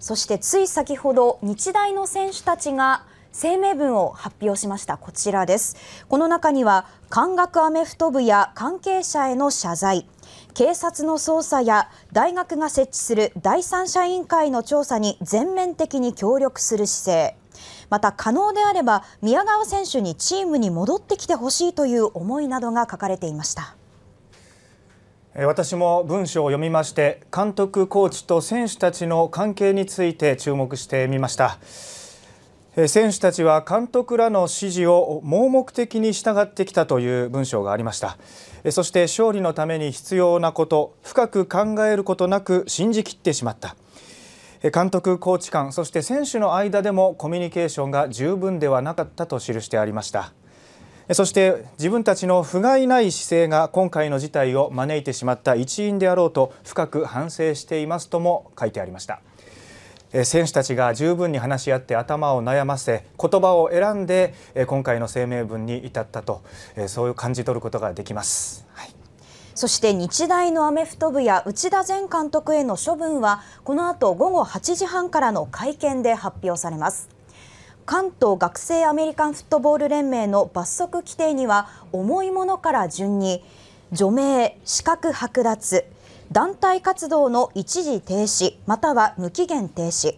そしてつい先ほど日大の選手たちが声明文を発表しましたこちらですこの中には関学アメフト部や関係者への謝罪警察の捜査や大学が設置する第三者委員会の調査に全面的に協力する姿勢また可能であれば宮川選手にチームに戻ってきてほしいという思いなどが書かれていました。私も文章を読みまして監督コーチと選手たちの関係について注目してみました選手たちは監督らの指示を盲目的に従ってきたという文章がありましたそして勝利のために必要なこと深く考えることなく信じきってしまった監督コーチ間そして選手の間でもコミュニケーションが十分ではなかったと記してありましたそして自分たちの不甲斐ない姿勢が今回の事態を招いてしまった一因であろうと深く反省していますとも書いてありました。選手たちが十分に話し合って頭を悩ませ言葉を選んで今回の声明文に至ったとそういう感じ取ることができます。はいそして日大のアメフト部や内田前監督への処分はこの後午後8時半からの会見で発表されます。関東学生アメリカンフットボール連盟の罰則規定には重いものから順に除名、資格剥奪、団体活動の一時停止または無期限停止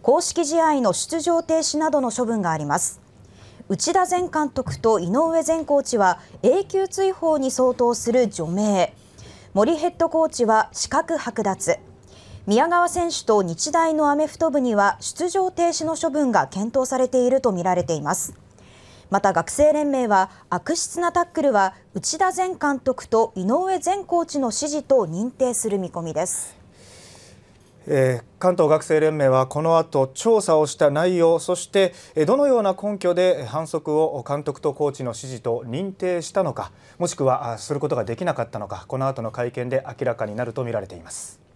公式試合の出場停止などの処分があります内田前監督と井上前コーチは永久追放に相当する除名森ヘッドコーチは資格剥奪宮川選手と日大のアメフト部には出場停止の処分が検討されているとみられています。また学生連盟は悪質なタックルは内田前監督と井上前コーチの指示と認定する見込みです。えー、関東学生連盟はこの後調査をした内容そしてどのような根拠で反則を監督とコーチの指示と認定したのかもしくはすることができなかったのかこの後の会見で明らかになるとみられています。